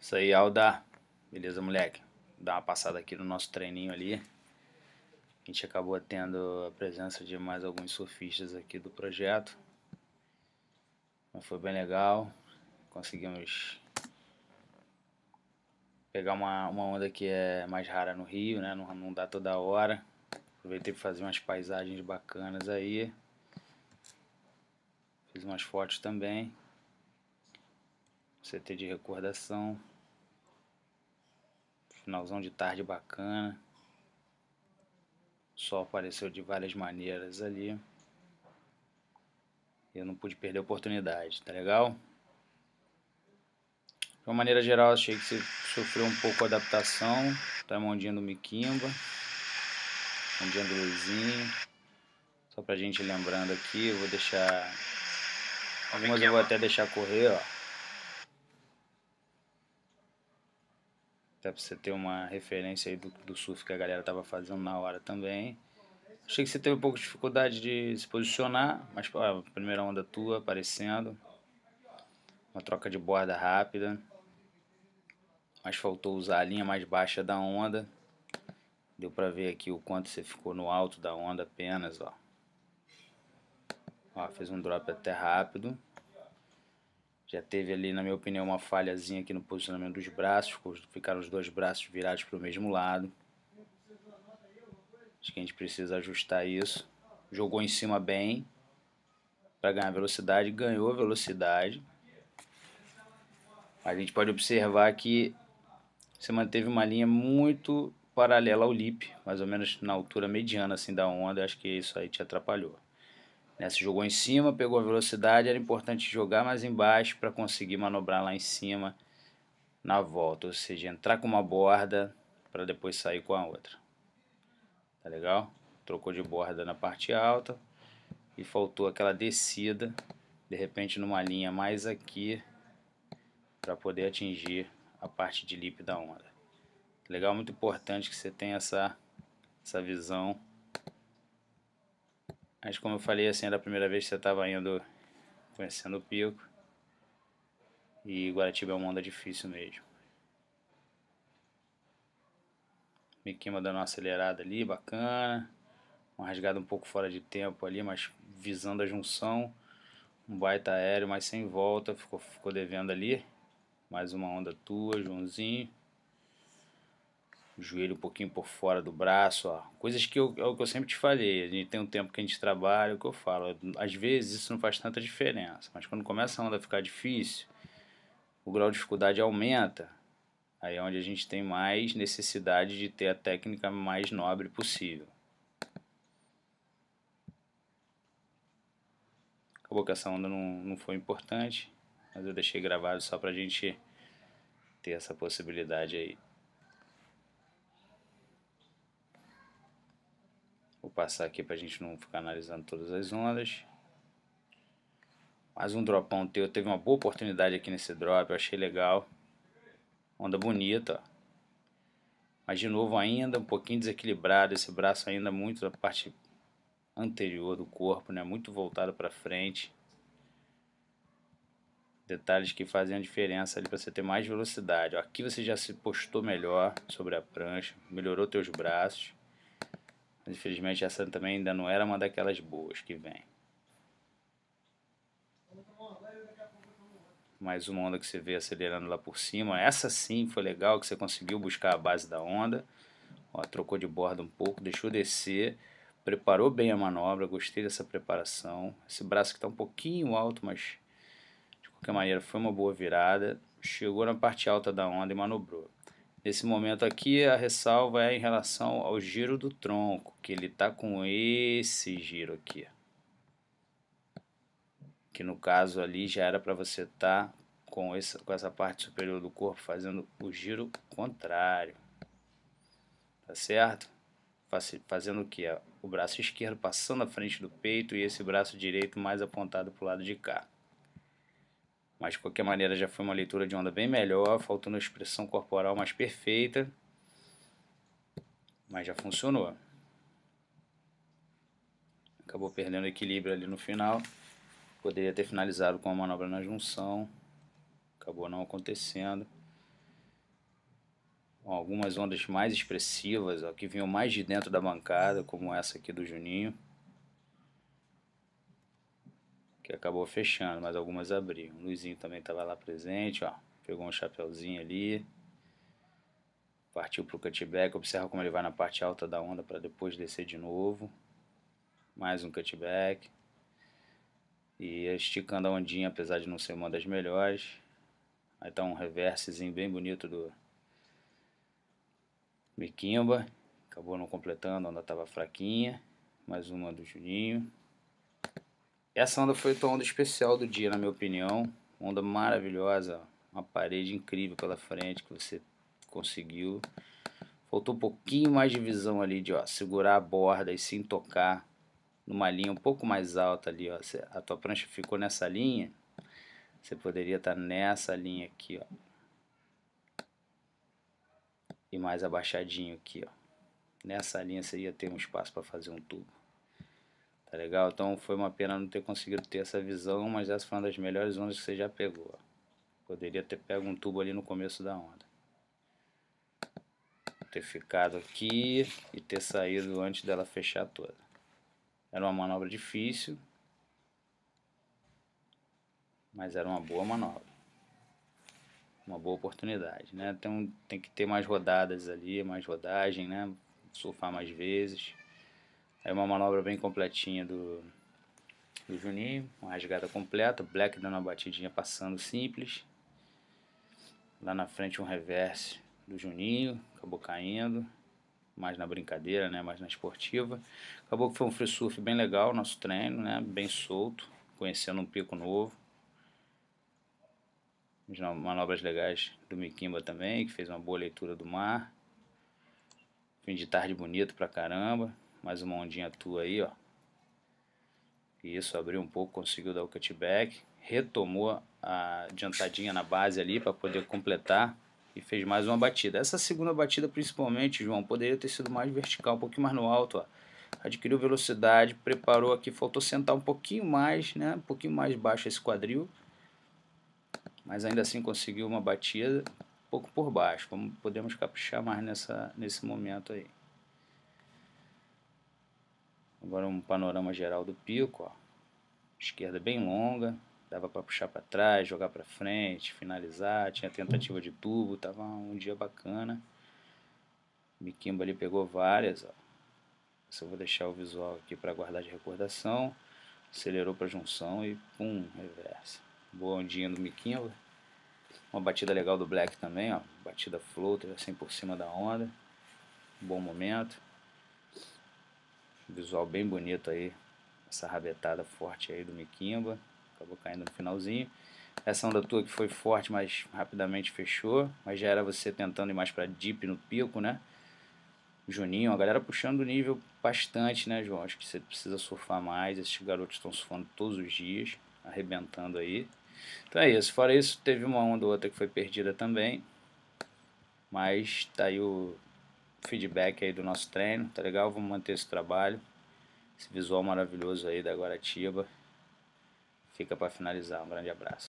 Isso aí, Alda. Beleza, moleque? dar uma passada aqui no nosso treininho ali. A gente acabou tendo a presença de mais alguns surfistas aqui do projeto. Mas então, foi bem legal. Conseguimos pegar uma, uma onda que é mais rara no Rio, né? Não, não dá toda hora. Aproveitei para fazer umas paisagens bacanas aí. Fiz umas fotos também. CT você ter de recordação. Finalzão de tarde bacana. O sol apareceu de várias maneiras ali. Eu não pude perder a oportunidade, tá legal? De uma maneira geral, achei que você sofreu um pouco a adaptação. Tá mondinha do Miquimba. Mondinha do Luizinho. Só pra gente lembrando aqui, eu vou deixar... Algumas eu vou até deixar correr, ó. Até pra você ter uma referência aí do, do surf que a galera tava fazendo na hora também. Achei que você teve um pouco de dificuldade de se posicionar, mas é a primeira onda tua aparecendo. Uma troca de borda rápida. Mas faltou usar a linha mais baixa da onda. Deu pra ver aqui o quanto você ficou no alto da onda apenas, ó. Ó, fez um drop até rápido. Já teve ali, na minha opinião, uma falhazinha aqui no posicionamento dos braços, ficaram os dois braços virados para o mesmo lado. Acho que a gente precisa ajustar isso. Jogou em cima bem para ganhar velocidade, ganhou velocidade. A gente pode observar que você manteve uma linha muito paralela ao lip, mais ou menos na altura mediana assim da onda, acho que isso aí te atrapalhou. Né? jogou em cima, pegou a velocidade, era importante jogar mais embaixo para conseguir manobrar lá em cima na volta. Ou seja, entrar com uma borda para depois sair com a outra. Tá legal? Trocou de borda na parte alta e faltou aquela descida, de repente numa linha mais aqui, para poder atingir a parte de lip da onda. Legal, muito importante que você tenha essa, essa visão mas como eu falei, assim, da primeira vez que você estava indo conhecendo o pico. E Guaratiba é uma onda difícil mesmo. Miquima dando uma acelerada ali, bacana. Uma rasgada um pouco fora de tempo ali, mas visando a junção. Um baita aéreo, mas sem volta, ficou, ficou devendo ali. Mais uma onda tua, Joãozinho o joelho um pouquinho por fora do braço, ó. coisas que eu, é o que eu sempre te falei. A gente tem um tempo que a gente trabalha, é o que eu falo. Às vezes isso não faz tanta diferença, mas quando começa a onda a ficar difícil, o grau de dificuldade aumenta. Aí é onde a gente tem mais necessidade de ter a técnica mais nobre possível. Acabou que essa onda não, não foi importante, mas eu deixei gravado só para a gente ter essa possibilidade aí. Vou passar aqui para a gente não ficar analisando todas as ondas. Mais um dropão teu. Teve uma boa oportunidade aqui nesse drop. Eu achei legal. Onda bonita. Mas de novo ainda um pouquinho desequilibrado. Esse braço ainda muito da parte anterior do corpo. Né? Muito voltado para frente. Detalhes que fazem a diferença ali para você ter mais velocidade. aqui você já se postou melhor sobre a prancha. Melhorou teus braços. Mas infelizmente essa também ainda não era uma daquelas boas que vem. Mais uma onda que você vê acelerando lá por cima. Essa sim foi legal, que você conseguiu buscar a base da onda. Ó, trocou de borda um pouco, deixou descer. Preparou bem a manobra, gostei dessa preparação. Esse braço que está um pouquinho alto, mas de qualquer maneira foi uma boa virada. Chegou na parte alta da onda e manobrou. Nesse momento aqui, a ressalva é em relação ao giro do tronco, que ele está com esse giro aqui. Que no caso ali já era para você estar tá com, essa, com essa parte superior do corpo fazendo o giro contrário. Tá certo? Fazendo o que? O braço esquerdo passando à frente do peito e esse braço direito mais apontado para o lado de cá. Mas de qualquer maneira já foi uma leitura de onda bem melhor, faltando uma expressão corporal mais perfeita. Mas já funcionou. Acabou perdendo equilíbrio ali no final. Poderia ter finalizado com a manobra na junção. Acabou não acontecendo algumas ondas mais expressivas, ó, que vinham mais de dentro da bancada, como essa aqui do Juninho que acabou fechando, mas algumas abriram. O Luizinho também estava lá presente, ó, pegou um chapéuzinho ali, partiu para o cutback, observa como ele vai na parte alta da onda para depois descer de novo. Mais um cutback. E esticando a ondinha, apesar de não ser uma das melhores. Aí tá um reversezinho bem bonito do Miquimba. Acabou não completando, a onda estava fraquinha. Mais uma do Juninho. Essa onda foi a onda especial do dia, na minha opinião. Onda maravilhosa, uma parede incrível pela frente que você conseguiu. Faltou um pouquinho mais de visão ali de ó, segurar a borda e sim tocar numa linha um pouco mais alta ali. Ó. A tua prancha ficou nessa linha, você poderia estar tá nessa linha aqui. Ó. E mais abaixadinho aqui. Ó. Nessa linha você ia ter um espaço para fazer um tubo. Tá legal? Então foi uma pena não ter conseguido ter essa visão, mas essa foi uma das melhores ondas que você já pegou. Poderia ter pego um tubo ali no começo da onda. Ter ficado aqui e ter saído antes dela fechar toda. Era uma manobra difícil, mas era uma boa manobra. Uma boa oportunidade, né? Tem, tem que ter mais rodadas ali, mais rodagem, né? Surfar mais vezes. Aí uma manobra bem completinha do, do Juninho, uma rasgada completa, Black dando uma batidinha passando simples. Lá na frente um reverse do Juninho, acabou caindo, mais na brincadeira, né, mais na esportiva. Acabou que foi um free surf bem legal, nosso treino, né, bem solto, conhecendo um pico novo. Manobras legais do Miquimba também, que fez uma boa leitura do mar. Fim de tarde bonito pra caramba. Mais uma ondinha tua aí, ó. Isso, abriu um pouco, conseguiu dar o cutback. Retomou a adiantadinha na base ali para poder completar e fez mais uma batida. Essa segunda batida, principalmente, João, poderia ter sido mais vertical, um pouquinho mais no alto. Ó. Adquiriu velocidade, preparou aqui, faltou sentar um pouquinho mais, né? Um pouquinho mais baixo esse quadril. Mas ainda assim conseguiu uma batida um pouco por baixo. podemos caprichar mais nessa, nesse momento aí. Agora um panorama geral do pico, ó. Esquerda bem longa, dava para puxar para trás, jogar para frente, finalizar, tinha tentativa de tubo, tava um dia bacana. Miquimba ali pegou várias, ó. vou deixar o visual aqui para guardar de recordação. Acelerou para junção e pum, reversa. Boa ondinha do Miquimba. Uma batida legal do Black também, ó. Batida floater, assim por cima da onda. Bom momento. Visual bem bonito aí, essa rabetada forte aí do Miquimba. Acabou caindo no finalzinho. Essa onda tua que foi forte, mas rapidamente fechou. Mas já era você tentando ir mais para deep no pico, né? Juninho, a galera puxando o nível bastante, né, João? Acho que você precisa surfar mais. Esses garotos estão surfando todos os dias, arrebentando aí. Então é isso. Fora isso, teve uma onda ou outra que foi perdida também. Mas tá aí o feedback aí do nosso treino, tá legal? Vamos manter esse trabalho, esse visual maravilhoso aí da Guaratiba. Fica para finalizar. Um grande abraço.